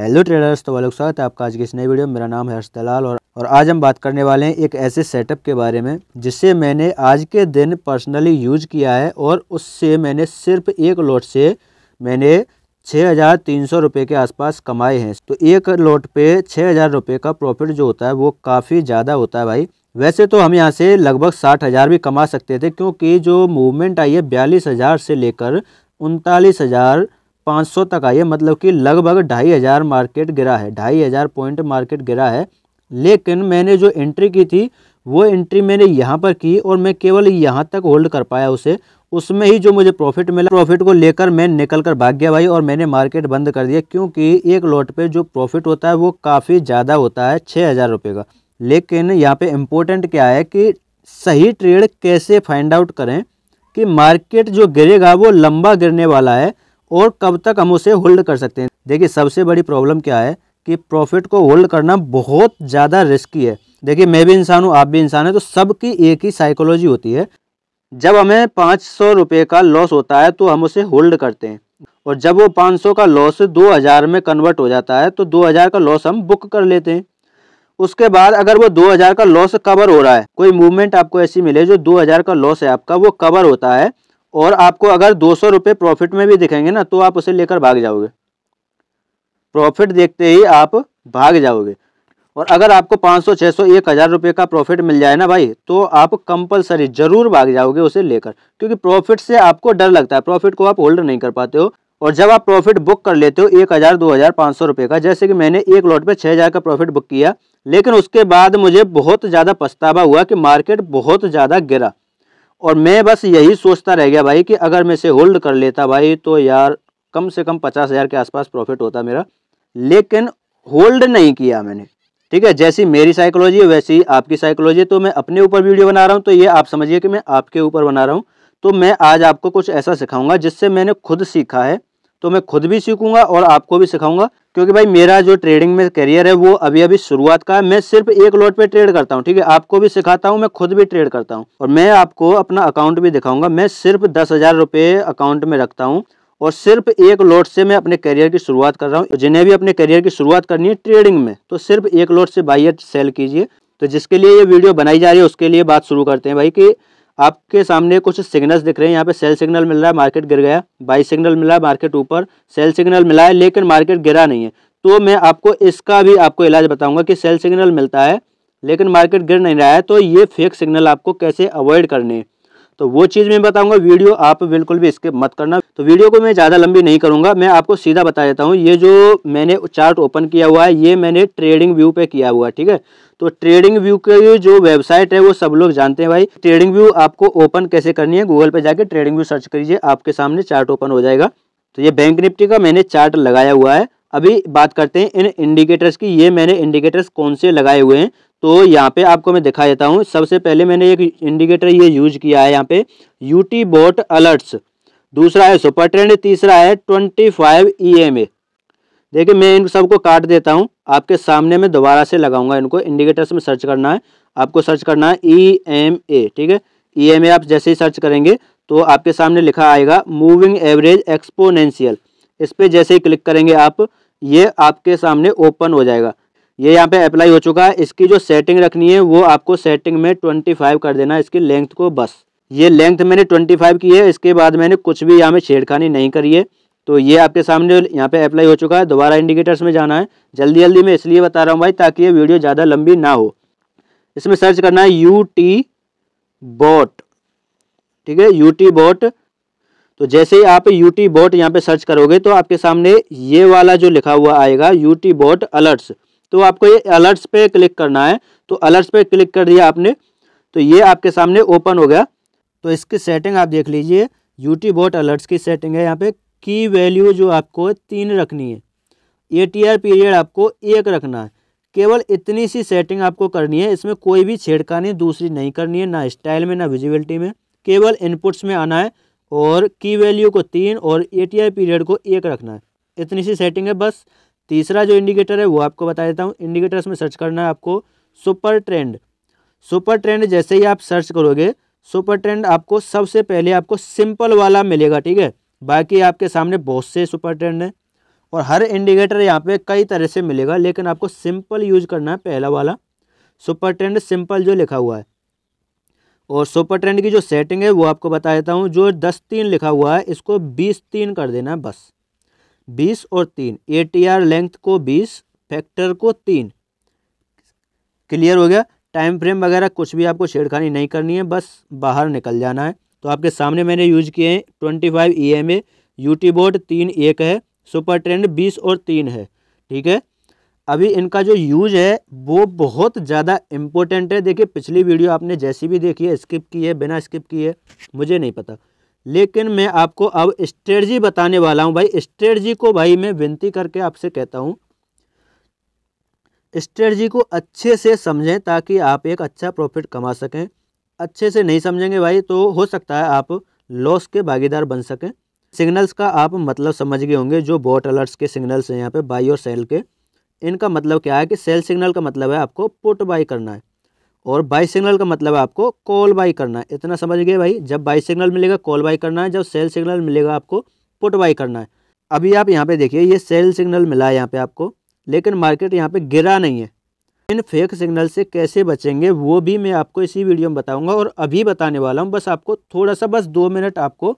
hello traders तो वालों स्वागत है आपका आज के इस नए वीडियो में मेरा नाम है हर्ष दलाल और और आज हम बात करने वाले हैं एक ऐसे सेटअप के बारे में जिसे मैंने आज के दिन पर्सनली यूज किया है और उससे मैंने सिर्फ एक लोट से मैंने छः हज़ार तीन सौ रुपये के आसपास कमाए हैं तो एक लोट पे छः हज़ार रुपये का प्रॉफिट जो होता है वो काफ़ी ज़्यादा होता है भाई वैसे तो हम यहाँ से लगभग साठ हज़ार भी कमा सकते थे क्योंकि जो मूवमेंट आई है बयालीस हज़ार से लेकर उनतालीस हज़ार 500 तक आई है मतलब कि लगभग ढाई हज़ार मार्केट गिरा है ढाई हज़ार पॉइंट मार्केट गिरा है लेकिन मैंने जो एंट्री की थी वो एंट्री मैंने यहाँ पर की और मैं केवल यहाँ तक होल्ड कर पाया उसे उसमें ही जो मुझे प्रॉफिट मिला प्रॉफिट को लेकर मैं निकल कर भाग गया भाई और मैंने मार्केट बंद कर दिया क्योंकि एक लॉट पे जो प्रॉफिट होता है वो काफ़ी ज़्यादा होता है छः हज़ार रुपये का लेकिन यहाँ पे इम्पोर्टेंट क्या है कि सही ट्रेड कैसे फाइंड आउट करें कि मार्केट जो गिरेगा वो लंबा गिरने वाला है और कब तक हम उसे होल्ड कर सकते हैं देखिए सबसे बड़ी प्रॉब्लम क्या है कि प्रॉफिट को होल्ड करना बहुत ज़्यादा रिस्की है देखिए मैं भी इंसान हूँ आप भी इंसान है तो सबकी एक ही साइकोलॉजी होती है जब हमें पाँच सौ रुपये का लॉस होता है तो हम उसे होल्ड करते हैं और जब वो पाँच सौ का लॉस दो हज़ार में कन्वर्ट हो जाता है तो दो हज़ार का लॉस हम बुक कर लेते हैं उसके बाद अगर वो दो हज़ार का लॉस कवर हो रहा है कोई मूवमेंट आपको ऐसी मिले जो दो हज़ार का लॉस है आपका वो कवर होता है और आपको अगर दो सौ रुपये प्रॉफिट में भी दिखेंगे ना तो आप उसे लेकर भाग जाओगे प्रॉफिट देखते ही आप भाग जाओगे और अगर आपको पाँच सौ छः सौ एक हज़ार रुपये का प्रॉफिट मिल जाए ना भाई तो आप कंपलसरी ज़रूर भाग जाओगे उसे लेकर क्योंकि प्रॉफिट से आपको डर लगता है प्रॉफिट को आप होल्ड नहीं कर पाते हो और जब आप प्रॉफिट बुक कर लेते हो एक हज़ार दो हज़ार पाँच सौ रुपये का जैसे कि मैंने एक लॉट पे छः हज़ार का प्रॉफिट बुक किया लेकिन उसके बाद मुझे बहुत ज़्यादा पछतावा हुआ कि मार्केट बहुत ज़्यादा गिरा और मैं बस यही सोचता रह गया भाई कि अगर मैं इसे होल्ड कर लेता भाई तो यार कम से कम पचास हज़ार के आसपास प्रॉफिट होता मेरा लेकिन होल्ड नहीं किया मैंने ठीक है जैसी मेरी साइकोलॉजी है वैसी आपकी साइकोलॉजी तो मैं अपने ऊपर वीडियो बना रहा हूँ तो ये आप समझिए कि मैं आपके ऊपर बना रहा हूँ तो मैं आज आपको कुछ ऐसा सिखाऊंगा जिससे मैंने खुद सीखा है तो मैं खुद भी सीखूंगा और आपको भी सिखाऊंगा क्योंकि भाई मेरा जो ट्रेडिंग में करियर है वो अभी अभी शुरुआत का है मैं सिर्फ एक लॉट पे ट्रेड करता हूँ ठीक है आपको भी सिखाता हूँ मैं खुद भी ट्रेड करता हूँ और मैं आपको अपना अकाउंट भी दिखाऊंगा मैं सिर्फ दस हजार अकाउंट में रखता हूँ और सिर्फ एक लॉट से मैं अपने करियर की शुरुआत कर रहा हूँ जिन्हें भी अपने करियर की शुरुआत करनी है ट्रेडिंग में तो सिर्फ एक लॉट से बाइयर सेल कीजिए तो जिसके लिए ये वीडियो बनाई जा रही है उसके लिए बात शुरू करते हैं भाई कि आपके सामने कुछ सिग्नल्स दिख रहे हैं यहाँ पे सेल सिग्नल मिल रहा है मार्केट गिर गया बाई सिग्नल मिला है मार्केट ऊपर सेल सिग्नल मिला है लेकिन मार्केट गिरा नहीं है तो मैं आपको इसका भी आपको इलाज बताऊंगा कि सेल सिग्नल मिलता है लेकिन मार्केट गिर नहीं रहा है तो ये फेक सिग्नल आपको कैसे अवॉइड करने तो वो चीज़ मैं बताऊंगा वीडियो आप बिल्कुल भी स्किप मत करना तो वीडियो को मैं ज़्यादा लंबी नहीं करूंगा मैं आपको सीधा बता देता हूँ ये जो मैंने चार्ट ओपन किया हुआ है ये मैंने ट्रेडिंग व्यू पे किया हुआ है ठीक है तो ट्रेडिंग व्यू की जो वेबसाइट है वो सब लोग जानते हैं भाई ट्रेडिंग व्यू आपको ओपन कैसे करनी है गूगल पे जाके ट्रेडिंग व्यू सर्च करिए आपके सामने चार्ट ओपन हो जाएगा तो ये बैंक निफ्टी का मैंने चार्ट लगाया हुआ है अभी बात करते हैं इन इंडिकेटर्स की ये मैंने इंडिकेटर्स कौन से लगाए हुए हैं तो यहाँ पे आपको मैं दिखा देता हूँ सबसे पहले मैंने एक इंडिकेटर ये यूज किया है यहाँ पे यूटी बोट अलर्ट्स दूसरा है सुपर ट्रेंड तीसरा है twenty five E M A देखिए मैं इन सबको काट देता हूँ आपके सामने मैं दोबारा से लगाऊंगा इनको इंडिकेटर्स में सर्च करना है आपको सर्च करना है ई एम ए ठीक है ई एम ए आप जैसे ही सर्च करेंगे तो आपके सामने लिखा आएगा मूविंग एवरेज एक्सपोनेंशियल इस पर जैसे ही क्लिक करेंगे आप ये आपके सामने ओपन हो जाएगा ये यहाँ पे अप्लाई हो चुका है इसकी जो सेटिंग रखनी है वो आपको सेटिंग में ट्वेंटी फाइव कर देना है इसकी लेंथ को बस ये लेंथ मैंने ट्वेंटी फाइव की है इसके बाद मैंने कुछ भी यहाँ में छेड़खानी नहीं करी है तो ये आपके सामने यहाँ पे अप्लाई हो चुका है दोबारा इंडिकेटर्स में जाना है जल्दी जल्दी मैं इसलिए बता रहा हूँ भाई ताकि ये वीडियो ज़्यादा लंबी ना हो इसमें सर्च करना है यू टी बोट ठीक है यू टी बोट तो जैसे ही आप यू टी बोट यहाँ पे सर्च करोगे तो आपके सामने ये वाला जो लिखा हुआ आएगा यू टी बोट अलर्ट्स तो आपको ये अलर्ट्स पे क्लिक करना है तो अलर्ट्स पे क्लिक कर दिया आपने तो ये आपके सामने ओपन हो गया तो इसकी सेटिंग आप देख लीजिए यू टी अलर्ट्स की सेटिंग है यहाँ पे की वैल्यू जो आपको तीन रखनी है ए टी आर पीरियड आपको एक रखना है केवल इतनी सी सेटिंग आपको करनी है इसमें कोई भी छेड़खानी दूसरी नहीं करनी है ना स्टाइल में ना विजिबिलिटी में केवल इनपुट्स में आना है और की वैल्यू को तीन और ए टी आर पीरियड को एक रखना है इतनी सी सेटिंग है बस तीसरा जो इंडिकेटर है वो आपको बता देता हूँ इंडिकेटर्स में सर्च करना है आपको सुपर ट्रेंड सुपर ट्रेंड जैसे ही आप सर्च करोगे सुपर ट्रेंड आपको सबसे पहले आपको सिंपल वाला मिलेगा ठीक है बाकी आपके सामने बहुत से सुपर ट्रेंड हैं और हर इंडिकेटर यहाँ पे कई तरह से मिलेगा लेकिन आपको सिंपल यूज करना है पहला वाला सुपर ट्रेंड सिंपल जो लिखा हुआ है और सुपर ट्रेंड की जो सेटिंग है वो आपको बता देता हूँ जो दस तीन लिखा हुआ है इसको बीस तीन कर देना है बस बीस और तीन ए टी आर लेंथ को बीस फैक्टर को तीन क्लियर हो गया टाइम फ्रेम वगैरह कुछ भी आपको छेड़खानी नहीं करनी है बस बाहर निकल जाना है तो आपके सामने मैंने यूज किए हैं twenty five E M A UT board तीन एक है सुपर ट्रेंड बीस और तीन है ठीक है अभी इनका जो यूज है वो बहुत ज़्यादा इम्पोर्टेंट है देखिए पिछली वीडियो आपने जैसी भी देखी है स्किप की है बिना स्किप की है मुझे नहीं पता लेकिन मैं आपको अब स्ट्रेटजी बताने वाला हूँ भाई स्ट्रेटजी को भाई मैं विनती करके आपसे कहता हूँ स्ट्रेटजी को अच्छे से समझें ताकि आप एक अच्छा प्रॉफिट कमा सकें अच्छे से नहीं समझेंगे भाई तो हो सकता है आप लॉस के भागीदार बन सकें सिग्नल्स का आप मतलब समझ गए होंगे जो बॉट अलर्ट्स के सिग्नल्स हैं यहाँ पे बाई और सेल के इनका मतलब क्या है कि सेल सिग्नल का मतलब है आपको पुट बाई करना है और बाई सिग्नल का मतलब है आपको कॉल बाई करना है इतना समझ गए भाई जब बाई सिग्नल मिलेगा कॉल बाई करना है जब सेल सिग्नल मिलेगा आपको पुट बाई करना है अभी आप यहाँ पर देखिए ये सेल सिग्नल मिला है यहाँ पर आपको लेकिन मार्केट यहाँ पर गिरा नहीं है इन फेक सिग्नल से कैसे बचेंगे वो भी मैं आपको इसी वीडियो में बताऊंगा और अभी बताने वाला हूं बस आपको थोड़ा सा बस दो मिनट आपको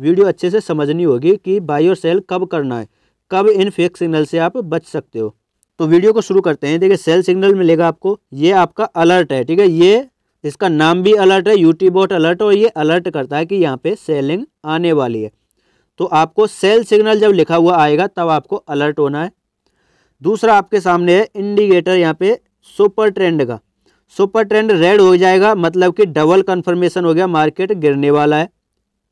वीडियो अच्छे से समझनी होगी कि बाई और सेल कब करना है कब इन फेक सिग्नल से आप बच सकते हो तो वीडियो को शुरू करते हैं देखिए सेल सिग्नल मिलेगा आपको ये आपका अलर्ट है ठीक है ये इसका नाम भी अलर्ट है यूटी बोट अलर्ट और ये अलर्ट करता है कि यहाँ पे सेलिंग आने वाली है तो आपको सेल सिग्नल जब लिखा हुआ आएगा तब आपको अलर्ट होना है दूसरा आपके सामने है इंडिकेटर यहाँ पे सुपर ट्रेंड का सुपर ट्रेंड रेड हो जाएगा मतलब कि डबल कन्फर्मेशन हो गया मार्केट गिरने वाला है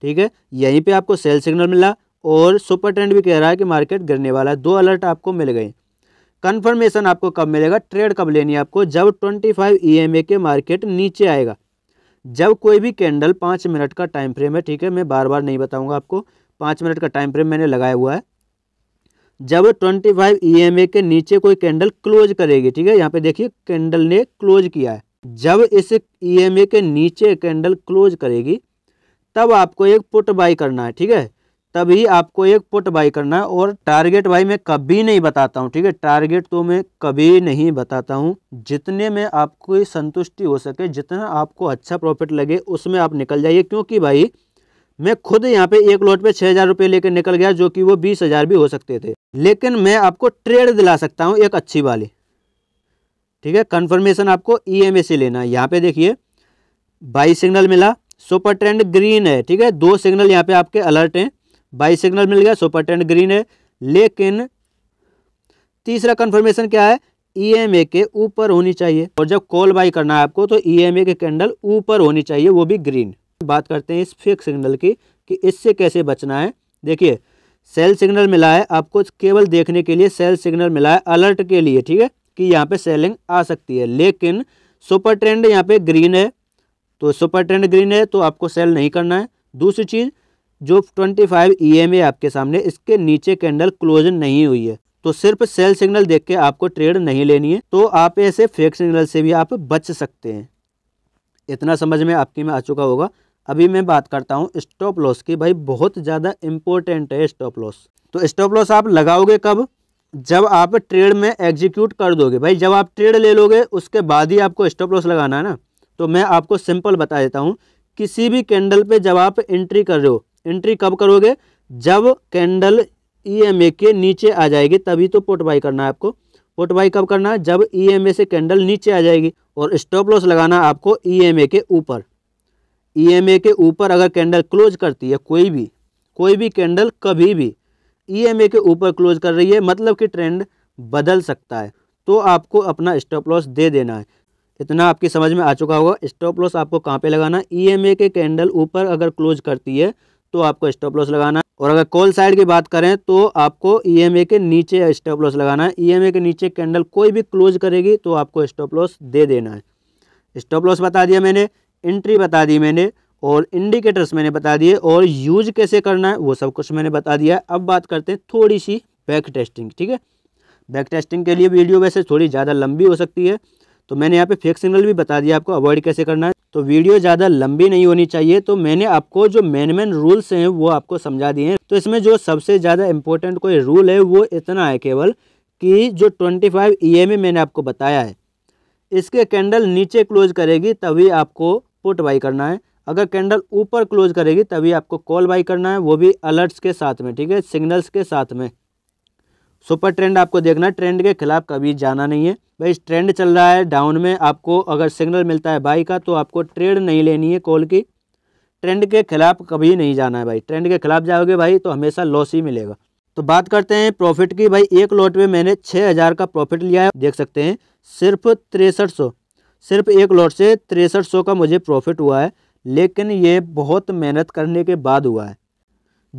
ठीक है यहीं पे आपको सेल सिग्नल मिला और सुपर ट्रेंड भी कह रहा है कि मार्केट गिरने वाला है दो अलर्ट आपको मिल गए कन्फर्मेशन आपको कब मिलेगा ट्रेड कब लेनी है आपको जब ट्वेंटी फाइव ई e के मार्केट नीचे आएगा जब कोई भी कैंडल पाँच मिनट का टाइम फ्रेम है ठीक है मैं बार बार नहीं बताऊँगा आपको पाँच मिनट का टाइम फ्रेम मैंने लगाया हुआ है जब 25 फाइव ई e के नीचे कोई कैंडल क्लोज करेगी ठीक है यहाँ पे देखिए कैंडल ने क्लोज किया है जब इस ई e के नीचे कैंडल क्लोज करेगी तब आपको एक पुट बाई करना है ठीक है तभी आपको एक पुट बाई करना है और टारगेट भाई मैं कभी नहीं बताता हूँ ठीक है टारगेट तो मैं कभी नहीं बताता हूँ जितने में आपको संतुष्टि हो सके जितना आपको अच्छा प्रॉफिट लगे उसमें आप निकल जाइए क्योंकि भाई मैं खुद यहाँ पे एक लॉट पे छह हज़ार रुपए लेकर निकल गया जो कि वो बीस हज़ार भी हो सकते थे लेकिन मैं आपको ट्रेड दिला सकता हूँ एक अच्छी वाली ठीक है कन्फर्मेशन आपको ई e एम से लेना है यहाँ पे देखिए बाई सिग्नल मिला सुपर ट्रेंड ग्रीन है ठीक है दो सिग्नल यहाँ पे आपके अलर्ट हैं बाई सिग्नल मिल गया सुपर ट्रेंड ग्रीन है लेकिन तीसरा कन्फर्मेशन क्या है ई e के ऊपर होनी चाहिए और जब कॉल बाई करना है आपको तो ई e के कैंडल ऊपर होनी चाहिए वो भी ग्रीन बात करते हैं इस फेक सिग्नल की कि इससे कैसे बचना है देखिए सेल सिग्नल मिला है आपको केवल देखने के लिए सेल सिग्नल मिला है अलर्ट के लिए ठीक है कि यहाँ पे सेलिंग आ सकती है लेकिन सुपर ट्रेंड यहाँ पे ग्रीन है तो सुपर ट्रेंड ग्रीन है तो आपको सेल नहीं करना है दूसरी चीज़ जो 25 फाइव ई एम ए आपके सामने इसके नीचे कैंडल क्लोज नहीं हुई है तो सिर्फ सेल सिग्नल देख के आपको ट्रेड नहीं लेनी है तो आप ऐसे फेक सिग्नल से भी आप बच सकते हैं इतना समझ में आपकी में आ चुका होगा अभी मैं बात करता हूँ स्टॉप लॉस की भाई बहुत ज़्यादा इम्पोर्टेंट है स्टॉप लॉस तो स्टॉप लॉस आप लगाओगे कब जब आप ट्रेड में एग्जीक्यूट कर दोगे भाई जब आप ट्रेड ले लोगे उसके बाद ही आपको स्टॉप लॉस लगाना है ना तो मैं आपको सिंपल बता देता हूँ किसी भी कैंडल पे जब आप एंट्री कर रहे हो एंट्री कब करोगे जब कैंडल ई e के नीचे आ जाएगी तभी तो पोट बाई करना है आपको पोट बाई कब करना है जब ई e से कैंडल नीचे आ जाएगी और स्टॉप लॉस लगाना आपको ई e के ऊपर ईएमए e के ऊपर अगर कैंडल क्लोज करती है कोई भी कोई भी कैंडल कभी भी ईएमए e के ऊपर क्लोज कर रही है मतलब कि ट्रेंड बदल सकता है तो आपको अपना स्टॉप लॉस दे देना है इतना आपकी समझ में आ चुका होगा स्टॉप लॉस आपको कहाँ पे लगाना है ईएमए e के कैंडल ऊपर अगर क्लोज करती है तो आपको स्टॉप लॉस लगाना है और अगर कॉल साइड की बात करें तो आपको ईएमए के नीचे स्टॉप लॉस लगाना है ईएमए के नीचे कैंडल कोई भी क्लोज करेगी तो आपको स्टॉप लॉस दे देना है स्टॉप लॉस बता दिया मैंने एंट्री बता दी मैंने और इंडिकेटर्स मैंने बता दिए और यूज कैसे करना है वो सब कुछ मैंने बता दिया अब बात करते हैं थोड़ी सी बैक टेस्टिंग ठीक है बैक टेस्टिंग के लिए वीडियो वैसे थोड़ी ज़्यादा लंबी हो सकती है तो मैंने यहाँ पे फेक सिग्नल भी बता दिया आपको अवॉइड कैसे करना है तो वीडियो ज़्यादा लंबी नहीं होनी चाहिए तो मैंने आपको जो मेन मेन रूल्स हैं वो आपको समझा दिए हैं तो इसमें जो सबसे ज़्यादा इम्पोर्टेंट कोई रूल है वो इतना है केवल कि जो ट्वेंटी फाइव ई मैंने आपको बताया है इसके कैंडल नीचे क्लोज करेगी तभी आपको पुट बाई करना है अगर कैंडल ऊपर क्लोज करेगी तभी आपको कॉल बाई करना है वो भी अलर्ट्स के साथ में ठीक है सिग्नल्स के साथ में सुपर ट्रेंड आपको देखना है ट्रेंड के खिलाफ कभी जाना नहीं है भाई ट्रेंड चल रहा है डाउन में आपको अगर सिग्नल मिलता है बाई का तो आपको ट्रेड नहीं लेनी है कॉल की ट्रेंड के खिलाफ कभी नहीं जाना है भाई ट्रेंड के खिलाफ जाओगे भाई तो हमेशा लॉस ही मिलेगा तो बात करते हैं प्रॉफिट की भाई एक लॉट में मैंने छः हज़ार का प्रॉफिट लिया है देख सकते हैं सिर्फ तिरसठ सौ सिर्फ एक लॉट से तिरसठ सौ का मुझे प्रॉफिट हुआ है लेकिन ये बहुत मेहनत करने के बाद हुआ है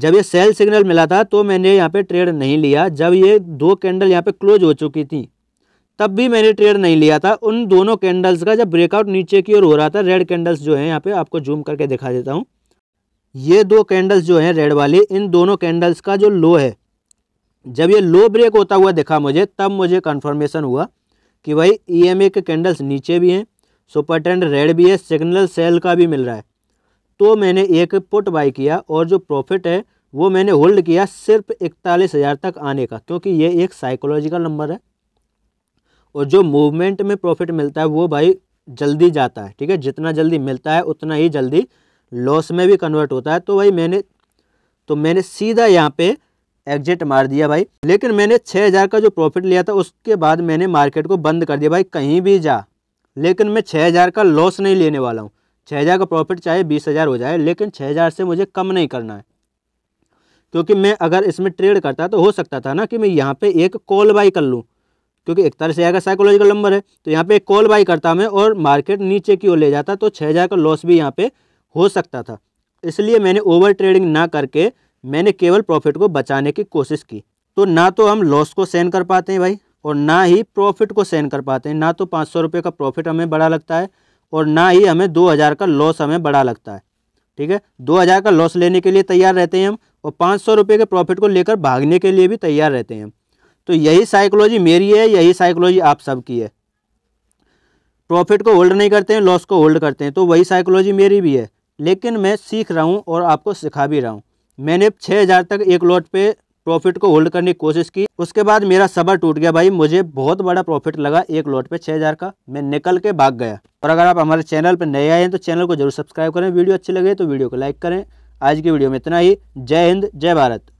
जब ये सेल सिग्नल मिला था तो मैंने यहाँ पे ट्रेड नहीं लिया जब ये दो कैंडल यहाँ पे क्लोज हो चुकी थी तब भी मैंने ट्रेड नहीं लिया था उन दोनों कैंडल्स का जब ब्रेकआउट नीचे की ओर हो रहा था रेड कैंडल्स जो हैं यहाँ पर आपको जूम करके दिखा देता हूँ ये दो कैंडल्स जो हैं रेड वाले इन दोनों कैंडल्स का जो लो है जब ये लो ब्रेक होता हुआ दिखा मुझे तब मुझे कन्फर्मेशन हुआ कि भाई ईएमए e के कैंडल्स नीचे भी हैं सुपर ट्रेंड रेड भी है सिग्नल सेल का भी मिल रहा है तो मैंने एक पुट बाई किया और जो प्रॉफिट है वो मैंने होल्ड किया सिर्फ इकतालीस हज़ार तक आने का क्योंकि ये एक साइकोलॉजिकल नंबर है और जो मूवमेंट में प्रॉफिट मिलता है वो भाई जल्दी जाता है ठीक है जितना जल्दी मिलता है उतना ही जल्दी लॉस में भी कन्वर्ट होता है तो भाई मैंने तो मैंने सीधा यहाँ पे एग्जिट मार दिया भाई लेकिन मैंने छः हज़ार का जो प्रॉफिट लिया था उसके बाद मैंने मार्केट को बंद कर दिया भाई कहीं भी जा लेकिन मैं छः हज़ार का लॉस नहीं लेने वाला हूँ छः हज़ार का प्रॉफिट चाहे बीस हज़ार हो जाए लेकिन छः हज़ार से मुझे कम नहीं करना है क्योंकि मैं अगर इसमें ट्रेड करता तो हो सकता था ना कि मैं यहाँ पे एक कॉल बाई कर लूँ क्योंकि इकतालीस हज़ार का साइकोलॉजिकल नंबर है तो यहाँ पर एक कॉल बाई करता मैं और मार्केट नीचे की ओर ले जाता तो छः हज़ार का लॉस भी यहाँ पर हो सकता था इसलिए मैंने ओवर ट्रेडिंग ना करके मैंने केवल प्रॉफिट को बचाने की कोशिश की तो ना तो हम लॉस को सहन कर पाते हैं भाई और ना ही प्रॉफिट को सहन कर पाते हैं ना तो पाँच सौ रुपये का प्रॉफिट हमें बड़ा लगता है और ना ही हमें दो हज़ार का लॉस हमें बड़ा लगता है ठीक है दो हज़ार का लॉस लेने के लिए तैयार रहते हैं हम और पाँच सौ रुपये के प्रॉफिट को लेकर भागने के लिए भी तैयार रहते हैं हम तो यही साइकोलॉजी मेरी है यही साइकोलॉजी आप सबकी है प्रॉफिट को होल्ड नहीं करते हैं लॉस को होल्ड करते हैं तो वही साइकोलॉजी मेरी भी है लेकिन मैं सीख रहा हूँ और आपको सिखा भी रहा हूँ मैंने छः हज़ार तक एक लॉट पे प्रॉफिट को होल्ड करने की कोशिश की उसके बाद मेरा सबर टूट गया भाई मुझे बहुत बड़ा प्रॉफिट लगा एक लॉट पे छः हज़ार का मैं निकल के भाग गया और अगर आप हमारे चैनल पर नए आए हैं तो चैनल को जरूर सब्सक्राइब करें वीडियो अच्छी लगे तो वीडियो को लाइक करें आज की वीडियो में इतना ही जय हिंद जय भारत